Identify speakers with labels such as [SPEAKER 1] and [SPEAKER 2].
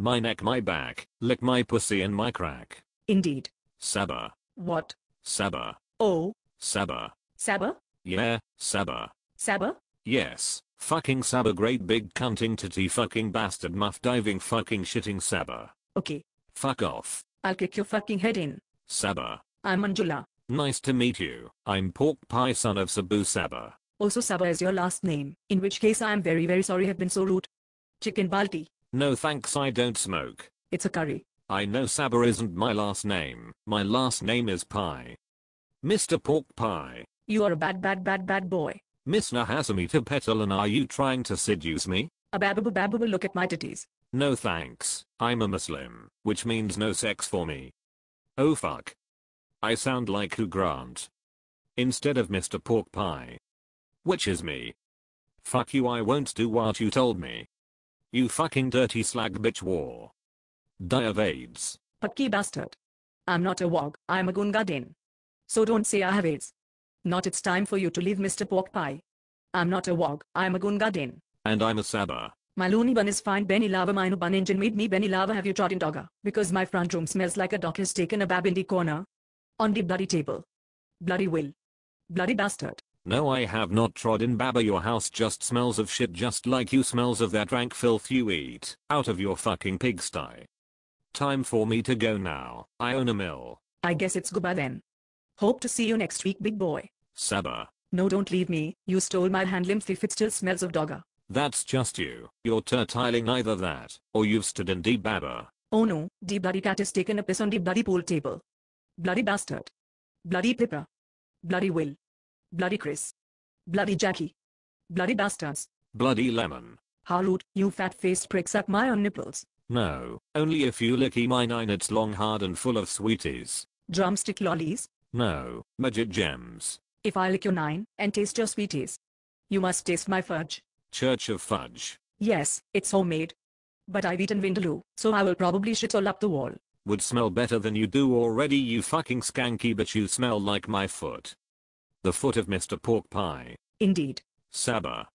[SPEAKER 1] My neck, my back, lick my pussy and my crack. Indeed. Saba. What? Saba. Oh. Saba. Saba? Yeah, Saba. Saba? Yes, fucking Saba great big cunting titty fucking bastard muff diving fucking shitting Saba. Okay. Fuck off.
[SPEAKER 2] I'll kick your fucking head in. Saba. I'm Anjula.
[SPEAKER 1] Nice to meet you. I'm Pork Pie son of Sabu Saba.
[SPEAKER 2] Also Saba is your last name, in which case I am very very sorry have been so rude. Chicken Balti.
[SPEAKER 1] No thanks I don't smoke. It's a curry. I know Sabah isn't my last name. My last name is Pie. Mr. Pork Pie.
[SPEAKER 2] You are a bad bad bad bad boy.
[SPEAKER 1] Miss Nahasamita Petalan are you trying to seduce me?
[SPEAKER 2] Abababa bababa look at my titties.
[SPEAKER 1] No thanks, I'm a Muslim, which means no sex for me. Oh fuck. I sound like Hugh Grant. Instead of Mr. Pork Pie. Which is me. Fuck you I won't do what you told me. You fucking dirty slag bitch war. Die of AIDS.
[SPEAKER 2] Pucky bastard. I'm not a wog, I'm a Gungadin. So don't say I have AIDS. Not it's time for you to leave Mr. Pork Pie. I'm not a wog, I'm a Gungadin.
[SPEAKER 1] And I'm a Saba.
[SPEAKER 2] My loony bun is fine Benny Lava my bun engine made me Benny Lava have you trodden dogger, because my front room smells like a dog has taken a bab in the corner. On the bloody table. Bloody will. Bloody bastard.
[SPEAKER 1] No I have not trod in Baba your house just smells of shit just like you smells of that rank filth you eat out of your fucking pigsty. Time for me to go now, I own a mill.
[SPEAKER 2] I guess it's goodbye then. Hope to see you next week big boy. Saba. No don't leave me, you stole my hand lymph if it still smells of dogger.
[SPEAKER 1] That's just you, you're tertiling either that, or you've stood in deep Baba.
[SPEAKER 2] Oh no, the bloody cat has taken a piss on the bloody pool table. Bloody bastard. Bloody pipper. Bloody will. Bloody Chris. Bloody Jackie. Bloody bastards.
[SPEAKER 1] Bloody lemon.
[SPEAKER 2] Harlot, you fat-faced prick suck my own nipples.
[SPEAKER 1] No, only if you licky my nine it's long hard and full of sweeties.
[SPEAKER 2] Drumstick lollies?
[SPEAKER 1] No, magic gems.
[SPEAKER 2] If I lick your nine and taste your sweeties. You must taste my fudge.
[SPEAKER 1] Church of fudge.
[SPEAKER 2] Yes, it's homemade. But I've eaten vindaloo, so I will probably shit all up the wall.
[SPEAKER 1] Would smell better than you do already you fucking skanky but you smell like my foot the foot of Mr. Pork Pie. Indeed. Saba,